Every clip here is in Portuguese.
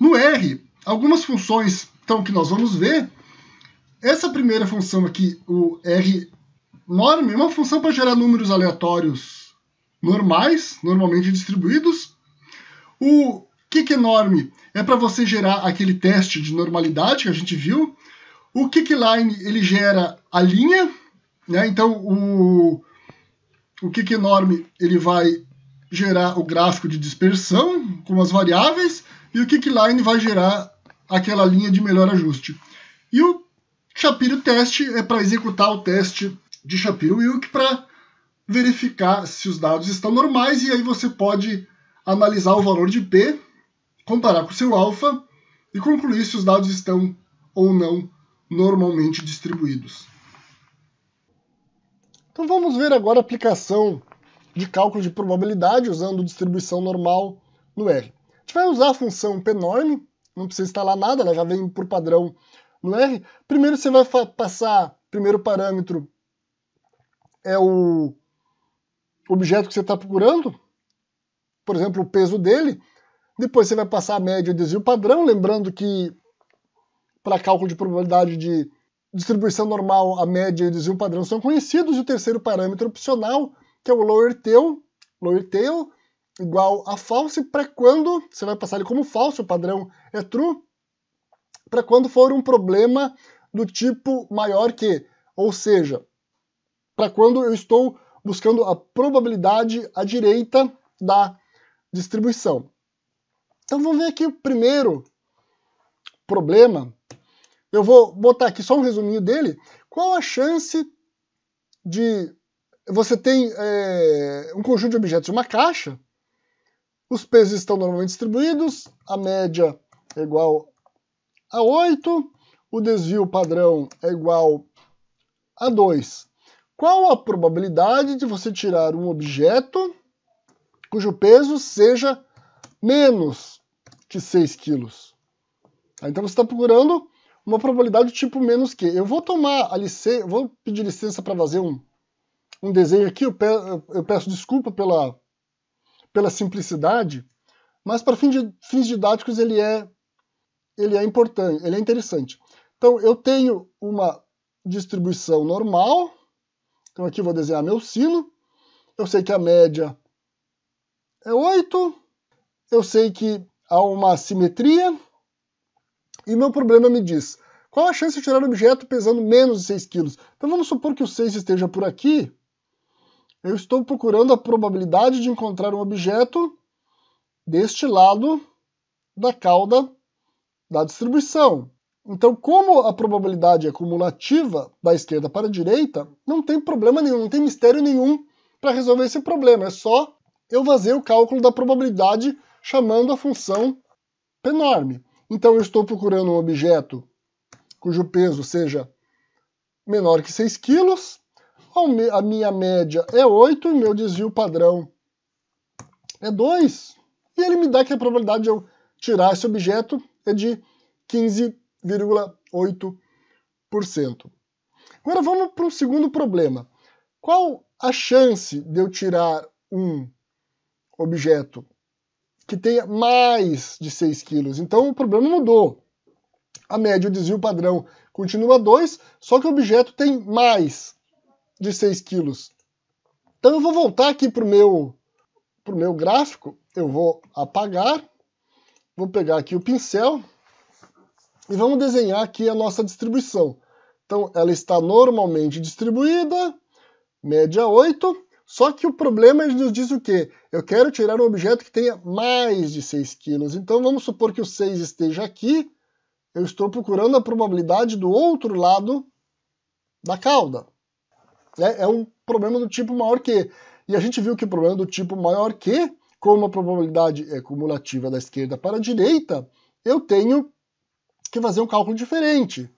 No R, algumas funções então, que nós vamos ver, essa primeira função aqui, o R norm, é uma função para gerar números aleatórios normais, normalmente distribuídos. O kick é norm é para você gerar aquele teste de normalidade que a gente viu. O kick ele gera a linha, né? então o, o ele vai gerar o gráfico de dispersão com as variáveis e o kickline vai gerar aquela linha de melhor ajuste. E o Shapiro teste é para executar o teste de Shapiro-Wilk para verificar se os dados estão normais e aí você pode analisar o valor de P, comparar com o seu alfa e concluir se os dados estão ou não normalmente distribuídos. Então vamos ver agora a aplicação de cálculo de probabilidade usando distribuição normal no R gente vai usar a função pnorm não precisa instalar nada, ela já vem por padrão no R. Primeiro você vai passar, primeiro parâmetro é o objeto que você está procurando, por exemplo, o peso dele. Depois você vai passar a média e o desvio padrão, lembrando que para cálculo de probabilidade de distribuição normal, a média e o desvio padrão são conhecidos, e o terceiro parâmetro opcional, que é o lower tail, lower tail igual a false para quando, você vai passar ele como falso, o padrão é true, para quando for um problema do tipo maior que, ou seja, para quando eu estou buscando a probabilidade à direita da distribuição. Então vamos ver aqui o primeiro problema. Eu vou botar aqui só um resuminho dele. Qual a chance de você tem é, eh, um conjunto de objetos, uma caixa, os pesos estão normalmente distribuídos, a média é igual a 8, o desvio padrão é igual a 2. Qual a probabilidade de você tirar um objeto cujo peso seja menos que 6 quilos? Tá, então você está procurando uma probabilidade tipo menos que. Eu vou tomar a licença, vou pedir licença para fazer um, um desenho aqui, eu, pe eu peço desculpa pela pela simplicidade, mas para fins, fins didáticos ele é, ele é importante, ele é interessante. Então eu tenho uma distribuição normal, então aqui vou desenhar meu sino, eu sei que a média é 8, eu sei que há uma simetria. e meu problema me diz, qual a chance de tirar um objeto pesando menos de 6 kg? Então vamos supor que o 6 esteja por aqui, eu estou procurando a probabilidade de encontrar um objeto deste lado da cauda da distribuição. Então, como a probabilidade é cumulativa da esquerda para a direita, não tem problema nenhum, não tem mistério nenhum para resolver esse problema. É só eu fazer o cálculo da probabilidade chamando a função penorme. Então, eu estou procurando um objeto cujo peso seja menor que 6 quilos, a minha média é 8 e meu desvio padrão é 2. E ele me dá que a probabilidade de eu tirar esse objeto é de 15,8%. Agora vamos para o segundo problema. Qual a chance de eu tirar um objeto que tenha mais de 6 quilos? Então o problema mudou. A média, o desvio padrão continua 2, só que o objeto tem mais de 6 quilos. Então eu vou voltar aqui para o meu, pro meu gráfico, eu vou apagar, vou pegar aqui o pincel e vamos desenhar aqui a nossa distribuição. Então ela está normalmente distribuída, média 8, só que o problema nos diz o quê? Eu quero tirar um objeto que tenha mais de 6 quilos. Então vamos supor que o 6 esteja aqui, eu estou procurando a probabilidade do outro lado da cauda. É, é um problema do tipo maior que. E a gente viu que o problema é do tipo maior que, como a probabilidade é cumulativa da esquerda para a direita, eu tenho que fazer um cálculo diferente.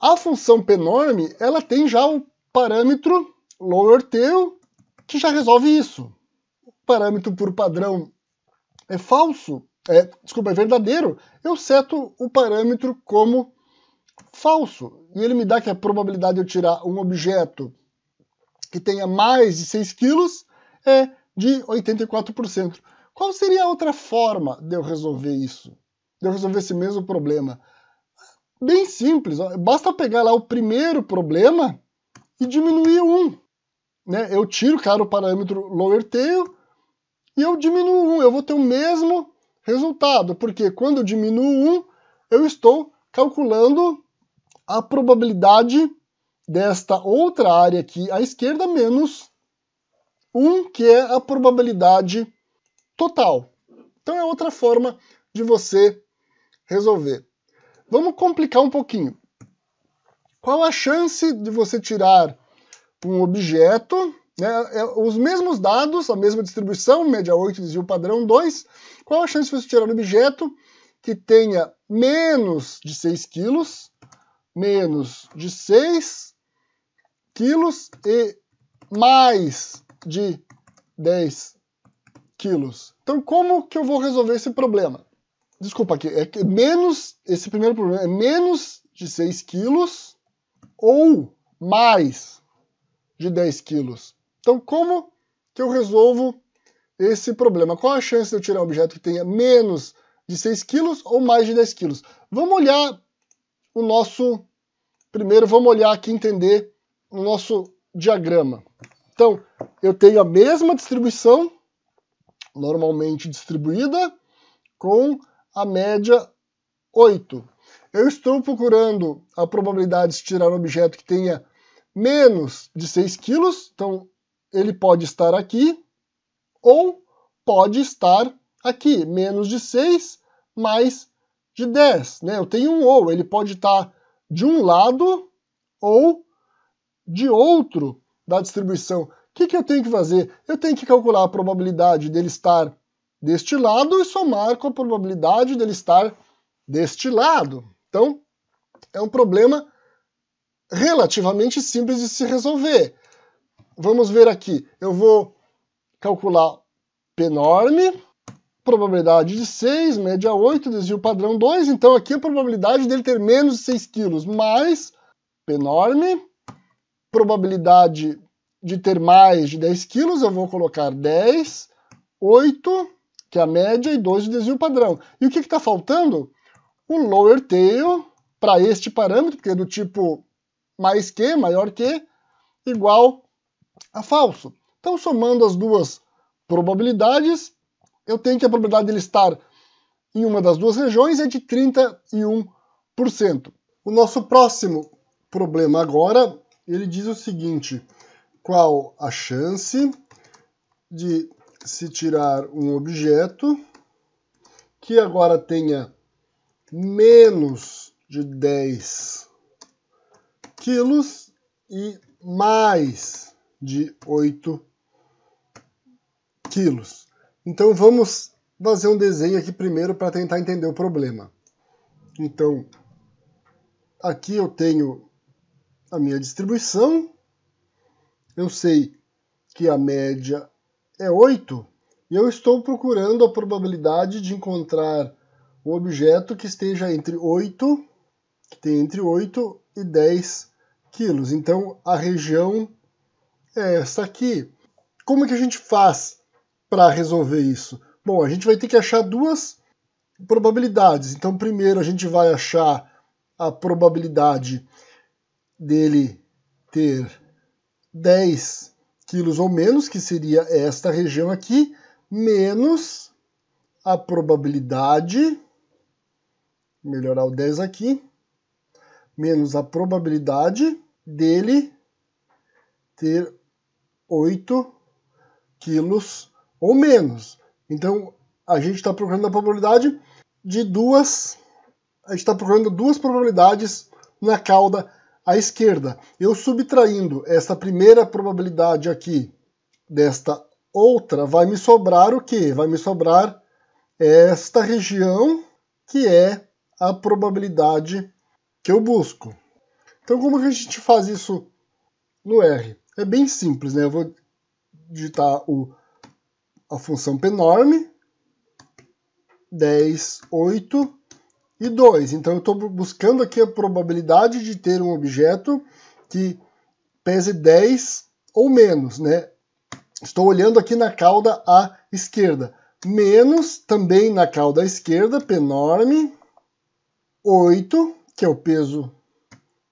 A função p ela tem já o parâmetro lower tail que já resolve isso. O parâmetro por padrão é falso, é, desculpa, é verdadeiro, eu seto o parâmetro como falso. E ele me dá que a probabilidade de eu tirar um objeto que tenha mais de 6 quilos é de 84%. Qual seria a outra forma de eu resolver isso? De eu resolver esse mesmo problema? Bem simples, ó. basta pegar lá o primeiro problema e diminuir um. Né? Eu tiro, cara o parâmetro lower tail e eu diminuo um. Eu vou ter o mesmo resultado, porque quando eu diminuo um, eu estou calculando a probabilidade desta outra área aqui à esquerda, menos 1, que é a probabilidade total. Então é outra forma de você resolver. Vamos complicar um pouquinho. Qual a chance de você tirar um objeto, né, é, os mesmos dados, a mesma distribuição, média 8, desvio padrão 2, qual a chance de você tirar um objeto que tenha menos de 6 quilos, menos de 6 quilos e mais de 10 quilos. Então, como que eu vou resolver esse problema? Desculpa aqui, é menos, esse primeiro problema é menos de 6 quilos ou mais de 10 quilos. Então, como que eu resolvo esse problema? Qual a chance de eu tirar um objeto que tenha menos de 6 quilos ou mais de 10 quilos? Vamos olhar o nosso... Primeiro, vamos olhar aqui entender no nosso diagrama. Então, eu tenho a mesma distribuição, normalmente distribuída, com a média 8. Eu estou procurando a probabilidade de tirar um objeto que tenha menos de 6 quilos, então ele pode estar aqui, ou pode estar aqui, menos de 6 mais de 10. Né? Eu tenho um ou, ele pode estar de um lado ou de outro da distribuição. O que, que eu tenho que fazer? Eu tenho que calcular a probabilidade dele estar deste lado e somar com a probabilidade dele estar deste lado. Então, é um problema relativamente simples de se resolver. Vamos ver aqui. Eu vou calcular P norme, probabilidade de 6, média 8, desvio padrão 2. Então, aqui a probabilidade dele ter menos de 6 quilos, mais P norme, probabilidade de ter mais de 10 quilos, eu vou colocar 10, 8, que é a média, e 2 de desvio padrão. E o que está faltando? O lower tail para este parâmetro, que é do tipo mais que, maior que, igual a falso. Então, somando as duas probabilidades, eu tenho que a probabilidade dele estar em uma das duas regiões é de 31%. O nosso próximo problema agora ele diz o seguinte: qual a chance de se tirar um objeto que agora tenha menos de 10 quilos e mais de 8 quilos. Então vamos fazer um desenho aqui primeiro para tentar entender o problema. Então, aqui eu tenho a minha distribuição. Eu sei que a média é 8 e eu estou procurando a probabilidade de encontrar um objeto que esteja entre 8, que tem entre 8 e 10 quilos. Então a região é essa aqui. Como é que a gente faz para resolver isso? Bom, a gente vai ter que achar duas probabilidades. Então, primeiro a gente vai achar a probabilidade dele ter 10 quilos ou menos, que seria esta região aqui, menos a probabilidade, melhorar o 10 aqui, menos a probabilidade dele ter 8 quilos ou menos. Então, a gente está procurando a probabilidade de duas, a gente está procurando duas probabilidades na cauda à esquerda. Eu subtraindo essa primeira probabilidade aqui desta outra, vai me sobrar o quê? Vai me sobrar esta região, que é a probabilidade que eu busco. Então, como que a gente faz isso no R? É bem simples, né? Eu vou digitar o, a função penorme, 10, 8, e 2. Então eu estou buscando aqui a probabilidade de ter um objeto que pese 10 ou menos, né? Estou olhando aqui na cauda à esquerda. Menos, também na cauda à esquerda, penorme, 8, que é o peso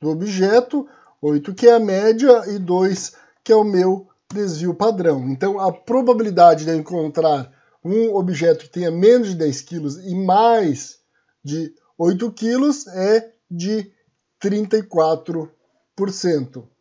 do objeto, 8 que é a média e 2 que é o meu desvio padrão. Então a probabilidade de eu encontrar um objeto que tenha menos de 10 quilos e mais de 8 quilos é de 34%.